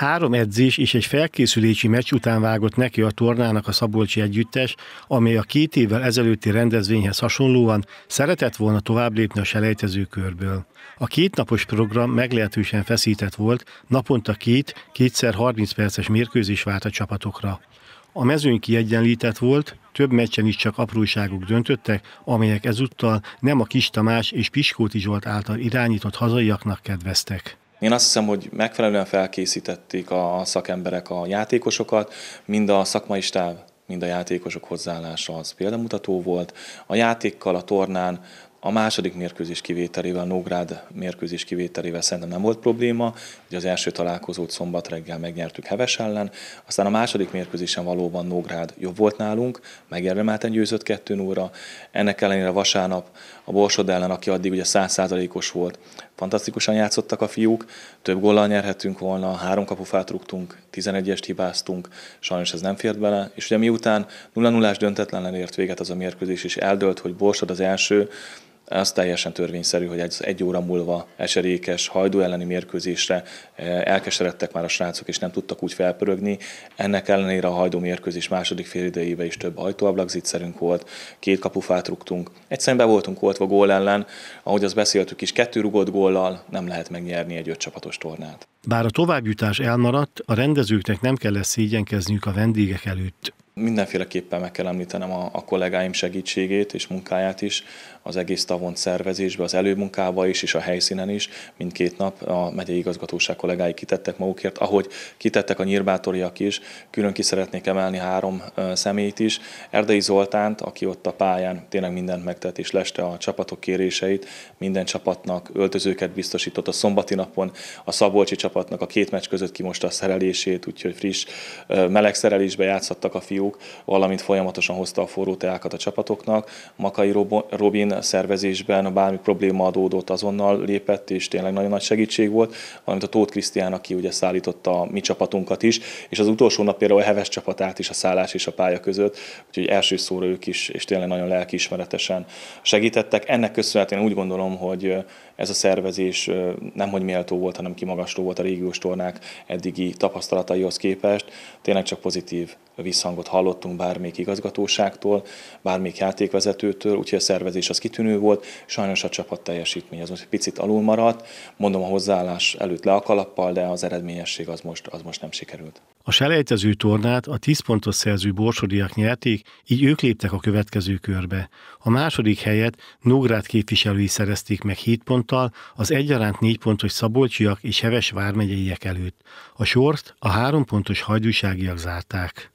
Három edzés és egy felkészülési meccs után vágott neki a tornának a Szabolcsi Együttes, amely a két évvel ezelőtti rendezvényhez hasonlóan szeretett volna tovább lépni a selejtező körből. A kétnapos program meglehetősen feszített volt, naponta két, kétszer 30 perces mérkőzés várt a csapatokra. A mezőny kiegyenlített volt, több meccsen is csak apróságok döntöttek, amelyek ezúttal nem a Kis Tamás és Piskóti Zsolt által irányított hazaiaknak kedveztek. Én azt hiszem, hogy megfelelően felkészítették a szakemberek a játékosokat, mind a szakmai stáv, mind a játékosok hozzáállása az példamutató volt. A játékkal, a tornán a második mérkőzés kivételével, Nógrád mérkőzés kivételével szerintem nem volt probléma. hogy az első találkozót szombat reggel megnyertük Heves ellen, aztán a második mérkőzésen valóban Nógrád jobb volt nálunk, megérdemelten győzött 2 óra. Ennek ellenére vasárnap a Borsod ellen, aki addig ugye százszázalékos volt, fantasztikusan játszottak a fiúk, több góllal nyerhettünk volna, három kapufát rúgtunk, 11-est hibáztunk, sajnos ez nem fért bele, és ugye miután 0-0-ás döntetlenen ért véget az a mérkőzés, és eldölt, hogy Borsod az első, az teljesen törvényszerű, hogy egy, egy óra múlva eserékes hajdú elleni mérkőzésre eh, elkeseredtek már a srácok, és nem tudtak úgy felpörögni. Ennek ellenére a hajdú mérkőzés második fél idejében is több ajtóablakzitszerünk volt, két kapufát rúgtunk. Egyszerűen be voltunk oltva gól ellen, ahogy azt beszéltük is, kettő rugott góllal nem lehet megnyerni egy öt csapatos tornát. Bár a továbbjutás elmaradt, a rendezőknek nem kellett szégyenkezniük a vendégek előtt. Mindenféleképpen meg kell említenem a, a kollégáim segítségét és munkáját is, az egész tavon szervezésbe, az előmunkába is, és a helyszínen is, mindkét nap a megyei igazgatóság kollégái kitettek magukért, ahogy kitettek a nyírbátoriak is, külön ki szeretnék emelni három személyt is, Erdei Zoltánt, aki ott a pályán tényleg mindent megtett, és leste a csapatok kéréseit, minden csapatnak öltözőket biztosított a szombati napon, a Szabolcsi csapatnak a két meccs között kimosta a szerelését, úgyhogy friss, meleg szerelésbe játszhattak a fiúk, labdarúg, valamint folyamatosan hozta a forró teákat a csapatoknak. Makai Robin szervezésben bármi probléma adódott, azonnal lépett, és tényleg nagyon nagy segítség volt, valamint a Tóth Krisztián, aki ugye szállította a mi csapatunkat is, és az utolsó nap például a Heves csapatát is a szállás és a pálya között, úgyhogy első szóra ők is, és tényleg nagyon lelkiismeretesen segítettek. Ennek köszönhetően úgy gondolom, hogy ez a szervezés nemhogy méltó volt, hanem kimagasló volt a régiós tornák eddigi tapasztalataihoz képest. Tényleg csak pozitív visszhangot hallottunk bármelyik igazgatóságtól, bármelyik játékvezetőtől, úgyhogy a szervezés az kitűnő volt, sajnos a csapat teljesítmény az picit alul maradt, mondom a hozzáállás előtt le a kalappal, de az eredményesség az most, az most nem sikerült. A selejtező tornát a 10 pontos szerző borsodiak nyerték, így ők léptek a következő körbe. A második helyet Nógrád képviselői szerezték meg 7 ponttal, az egyaránt 4 pontos szabolcsiak és heves vármegyeiek előtt. A sort a 3 pontos hajdúságiak zárták.